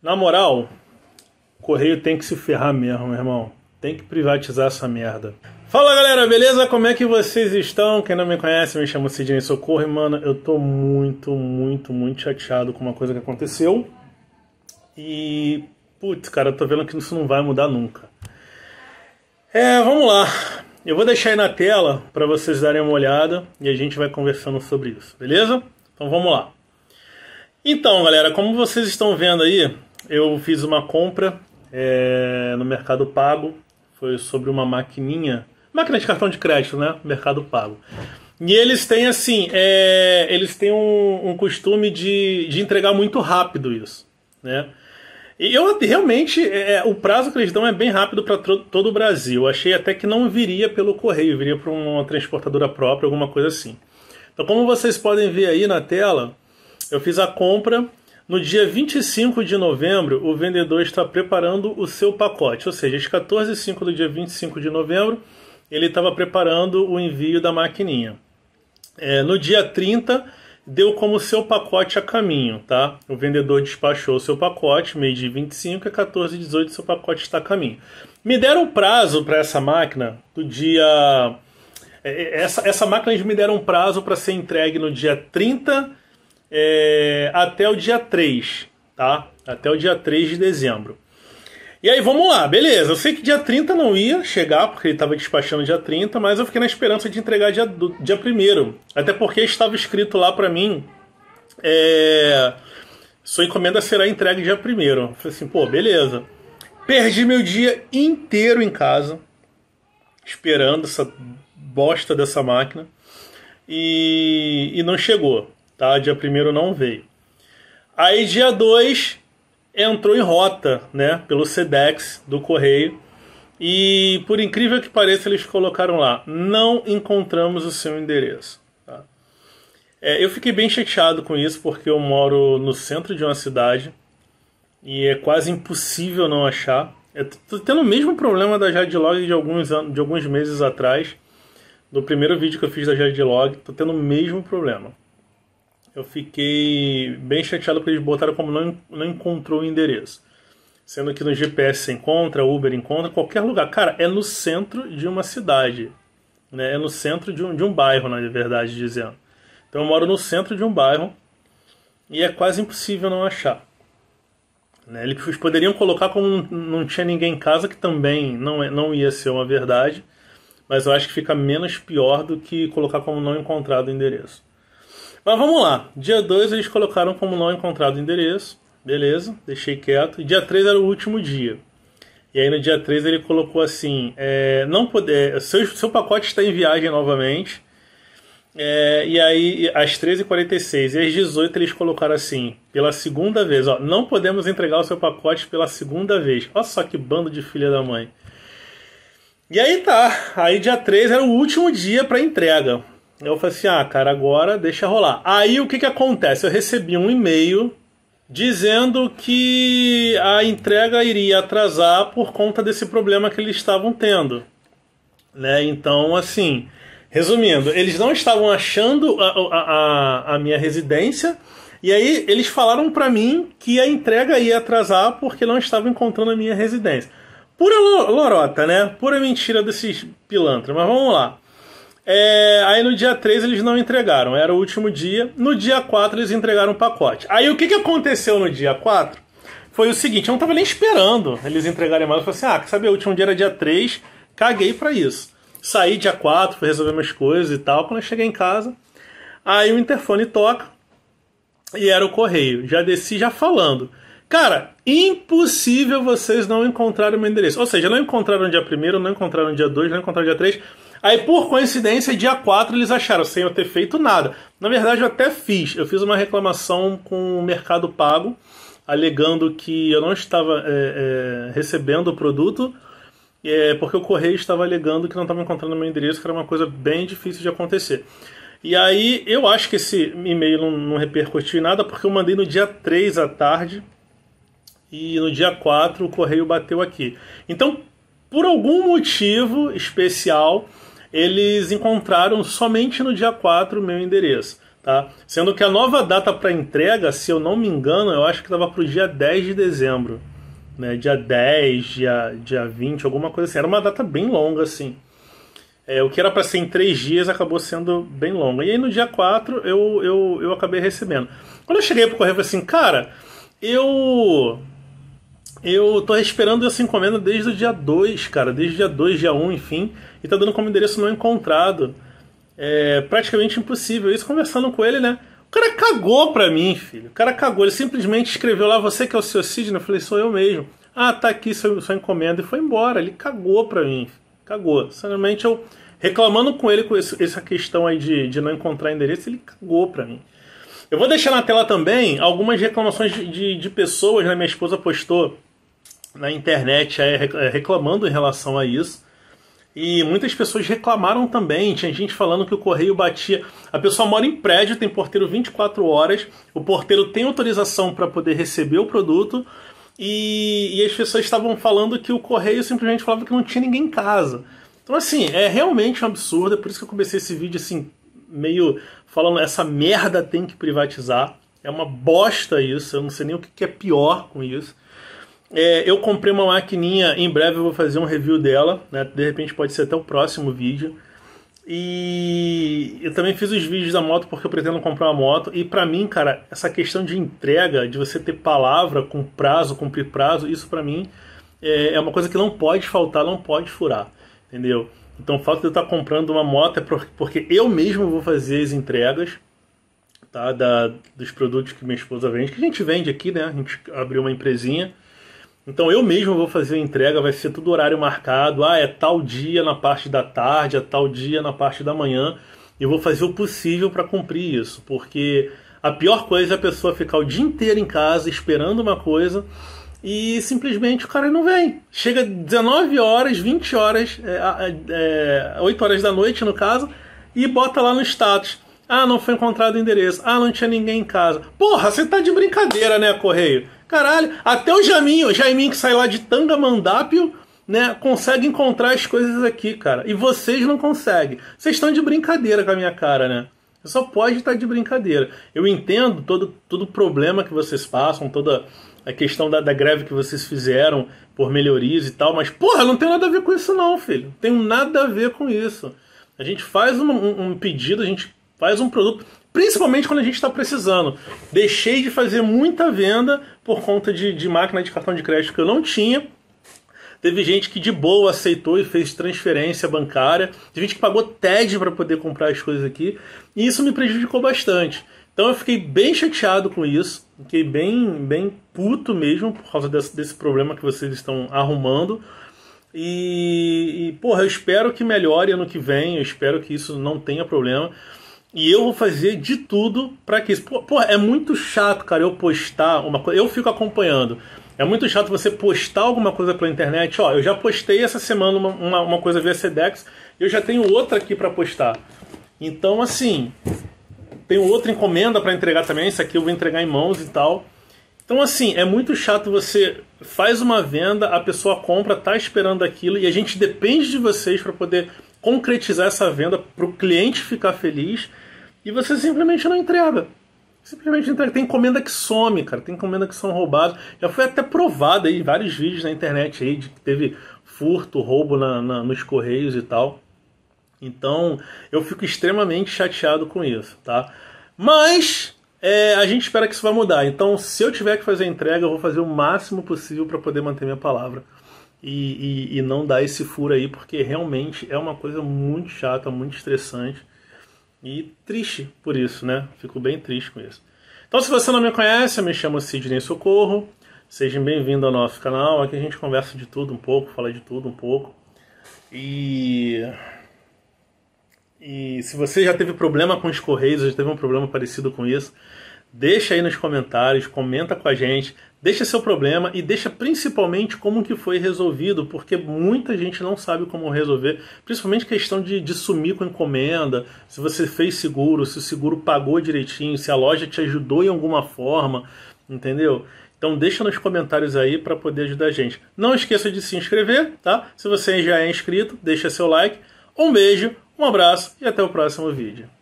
Na moral, o correio tem que se ferrar mesmo, meu irmão. Tem que privatizar essa merda. Fala galera, beleza? Como é que vocês estão? Quem não me conhece, me chamo Sidney Socorro e mano, eu tô muito, muito, muito chateado com uma coisa que aconteceu. E. Putz, cara, eu tô vendo que isso não vai mudar nunca. É, vamos lá. Eu vou deixar aí na tela para vocês darem uma olhada e a gente vai conversando sobre isso, beleza? Então vamos lá. Então, galera, como vocês estão vendo aí, eu fiz uma compra é, no Mercado Pago, foi sobre uma maquininha, máquina de cartão de crédito, né? Mercado Pago. E eles têm assim, é, eles têm um, um costume de, de entregar muito rápido isso, né? E eu realmente, é, é o prazo que eles dão é bem rápido para todo o Brasil. Eu achei até que não viria pelo correio, viria para uma transportadora própria, alguma coisa assim. Então, como vocês podem ver aí na tela, eu fiz a compra no dia 25 de novembro, o vendedor está preparando o seu pacote, ou seja, às 14 h 5 do dia 25 de novembro, ele estava preparando o envio da maquininha. É, no dia 30, deu como seu pacote a caminho, tá? O vendedor despachou o seu pacote, meio de 25 a 14 e 18 seu pacote está a caminho. Me deram prazo para essa máquina do dia é, é, essa, essa máquina eles me deram prazo para ser entregue no dia 30 é, até o dia 3, tá? Até o dia 3 de dezembro. E aí, vamos lá, beleza. Eu sei que dia 30 não ia chegar, porque ele estava despachando dia 30, mas eu fiquei na esperança de entregar dia, do, dia 1 Até porque estava escrito lá para mim: é, sua encomenda será entregue dia 1 Eu falei assim, pô, beleza. Perdi meu dia inteiro em casa, esperando essa bosta dessa máquina, e, e não chegou tá? Dia 1 não veio. Aí dia 2 entrou em rota, né, pelo Sedex do correio. E por incrível que pareça, eles colocaram lá: "Não encontramos o seu endereço". Tá? É, eu fiquei bem chateado com isso porque eu moro no centro de uma cidade e é quase impossível não achar. Estou é, tendo o mesmo problema da Jadlog de alguns anos, de alguns meses atrás, do primeiro vídeo que eu fiz da Jadlog, Estou tendo o mesmo problema eu fiquei bem chateado porque eles botaram como não, não encontrou o endereço. Sendo que no GPS você encontra, Uber encontra, qualquer lugar. Cara, é no centro de uma cidade. Né? É no centro de um, de um bairro, na verdade, dizendo. Então eu moro no centro de um bairro e é quase impossível não achar. Né? Eles poderiam colocar como não tinha ninguém em casa, que também não, é, não ia ser uma verdade, mas eu acho que fica menos pior do que colocar como não encontrado o endereço. Mas vamos lá. Dia 2 eles colocaram como não encontrado o endereço. Beleza, deixei quieto. Dia 3 era o último dia. E aí no dia 3 ele colocou assim: é, não poder, é, seu, seu pacote está em viagem novamente. É, e aí, às 13h46 e às 18 eles colocaram assim, pela segunda vez, ó, não podemos entregar o seu pacote pela segunda vez. Olha só que bando de filha da mãe. E aí tá, aí dia 3 era o último dia para entrega. Eu falei assim: ah, cara, agora deixa rolar. Aí o que, que acontece? Eu recebi um e-mail dizendo que a entrega iria atrasar por conta desse problema que eles estavam tendo. Né? Então, assim, resumindo, eles não estavam achando a, a, a minha residência. E aí eles falaram para mim que a entrega ia atrasar porque não estava encontrando a minha residência. Pura lorota, né? Pura mentira desses pilantras, mas vamos lá. É, aí no dia 3 eles não entregaram, era o último dia. No dia 4 eles entregaram o pacote. Aí o que, que aconteceu no dia 4? Foi o seguinte, eu não tava nem esperando eles entregarem mais. Eu falei assim, ah, quer saber, o último dia era dia 3, caguei para isso. Saí dia 4, fui resolver minhas coisas e tal. Quando eu cheguei em casa, aí o interfone toca e era o correio. Já desci já falando. Cara, impossível vocês não encontrarem o meu endereço. Ou seja, não encontraram dia 1, não encontraram dia 2, não encontraram dia 3. Aí, por coincidência, dia 4 eles acharam, sem eu ter feito nada. Na verdade, eu até fiz. Eu fiz uma reclamação com o Mercado Pago, alegando que eu não estava é, é, recebendo o produto, é, porque o correio estava alegando que não estava encontrando o meu endereço, que era uma coisa bem difícil de acontecer. E aí, eu acho que esse e-mail não, não repercutiu em nada, porque eu mandei no dia 3 à tarde e no dia 4 o correio bateu aqui. Então, por algum motivo especial, eles encontraram somente no dia 4 o meu endereço. Tá? Sendo que a nova data para entrega, se eu não me engano, eu acho que estava para o dia 10 de dezembro. Né? Dia 10, dia, dia 20, alguma coisa assim. Era uma data bem longa, assim. É, o que era para ser em três dias acabou sendo bem longa. E aí no dia 4 eu, eu, eu acabei recebendo. Quando eu cheguei pro correio, eu falei assim, cara, eu eu tô esperando essa encomenda desde o dia 2, cara. Desde o dia 2, dia 1, um, enfim. E tá dando como endereço não encontrado. É praticamente impossível. Isso conversando com ele, né? O cara cagou pra mim, filho. O cara cagou. Ele simplesmente escreveu lá, você que é o seu Sidney? Eu falei, sou eu mesmo. Ah, tá aqui sua, sua encomenda. E foi embora. Ele cagou pra mim. Cagou. Sinceramente, eu reclamando com ele com esse, essa questão aí de, de não encontrar endereço, ele cagou pra mim. Eu vou deixar na tela também algumas reclamações de, de, de pessoas, né? Minha esposa postou na internet é, é, reclamando em relação a isso. E muitas pessoas reclamaram também. Tinha gente falando que o correio batia. A pessoa mora em prédio, tem porteiro 24 horas, o porteiro tem autorização para poder receber o produto. E, e as pessoas estavam falando que o correio simplesmente falava que não tinha ninguém em casa. Então, assim, é realmente um absurdo. É por isso que eu comecei esse vídeo assim, meio falando: essa merda tem que privatizar. É uma bosta isso. Eu não sei nem o que é pior com isso. É, eu comprei uma maquininha, em breve eu vou fazer um review dela, né? De repente pode ser até o próximo vídeo. E eu também fiz os vídeos da moto porque eu pretendo comprar uma moto. E para mim, cara, essa questão de entrega, de você ter palavra com prazo, cumprir prazo, isso para mim é, é uma coisa que não pode faltar, não pode furar, entendeu? Então o fato de eu estar comprando uma moto é porque eu mesmo vou fazer as entregas, tá? Da, dos produtos que minha esposa vende, que a gente vende aqui, né? A gente abriu uma empresinha. Então eu mesmo vou fazer a entrega, vai ser tudo horário marcado. Ah, é tal dia na parte da tarde, é tal dia na parte da manhã. Eu vou fazer o possível para cumprir isso, porque a pior coisa é a pessoa ficar o dia inteiro em casa esperando uma coisa e simplesmente o cara não vem. Chega 19 horas, 20 horas, é, é, 8 é, horas da noite no caso, e bota lá no status. Ah, não foi encontrado o endereço. Ah, não tinha ninguém em casa. Porra, você tá de brincadeira, né, Correio? Caralho, até o Jaminho, o Jaiminho que sai lá de Tanga Mandápio, né, consegue encontrar as coisas aqui, cara. E vocês não conseguem. Vocês estão de brincadeira com a minha cara, né? Você só pode estar de brincadeira. Eu entendo todo todo problema que vocês passam, toda a questão da, da greve que vocês fizeram por melhorias e tal, mas porra, não tem nada a ver com isso não, filho. Não tem nada a ver com isso. A gente faz um, um, um pedido, a gente faz um produto principalmente quando a gente está precisando. Deixei de fazer muita venda por conta de, de máquina de cartão de crédito que eu não tinha. Teve gente que de boa aceitou e fez transferência bancária. Teve gente que pagou TED para poder comprar as coisas aqui. E isso me prejudicou bastante. Então eu fiquei bem chateado com isso. Fiquei bem, bem puto mesmo por causa desse, desse problema que vocês estão arrumando. E, e, porra, eu espero que melhore ano que vem. Eu espero que isso não tenha problema. E eu vou fazer de tudo para que isso. Pô, é muito chato, cara, eu postar uma coisa. Eu fico acompanhando. É muito chato você postar alguma coisa pela internet. Ó, eu já postei essa semana uma, uma, uma coisa via Sedex, eu já tenho outra aqui para postar. Então, assim, tenho outra encomenda para entregar também. Isso aqui eu vou entregar em mãos e tal. Então, assim, é muito chato você faz uma venda, a pessoa compra, tá esperando aquilo e a gente depende de vocês para poder concretizar essa venda para o cliente ficar feliz e você simplesmente não entrega. Simplesmente entrega. Tem encomenda que some, cara. Tem encomenda que são roubadas. Já foi até provado aí vários vídeos na internet aí de que teve furto, roubo na, na, nos correios e tal. Então eu fico extremamente chateado com isso, tá? Mas é, a gente espera que isso vai mudar. Então, se eu tiver que fazer a entrega, eu vou fazer o máximo possível para poder manter minha palavra e, e, e não dar esse furo aí, porque realmente é uma coisa muito chata, muito estressante e triste por isso, né? Fico bem triste com isso. Então, se você não me conhece, eu me chamo Sidney Socorro. Sejam bem-vindos ao nosso canal. Aqui a gente conversa de tudo um pouco, fala de tudo um pouco. E e se você já teve problema com os correios, já teve um problema parecido com isso, deixa aí nos comentários, comenta com a gente. Deixa seu problema e deixa principalmente como que foi resolvido, porque muita gente não sabe como resolver, principalmente questão de, de sumir com encomenda, se você fez seguro, se o seguro pagou direitinho, se a loja te ajudou em alguma forma, entendeu? Então deixa nos comentários aí para poder ajudar a gente. Não esqueça de se inscrever, tá? Se você já é inscrito, deixa seu like. Um beijo, um abraço e até o próximo vídeo.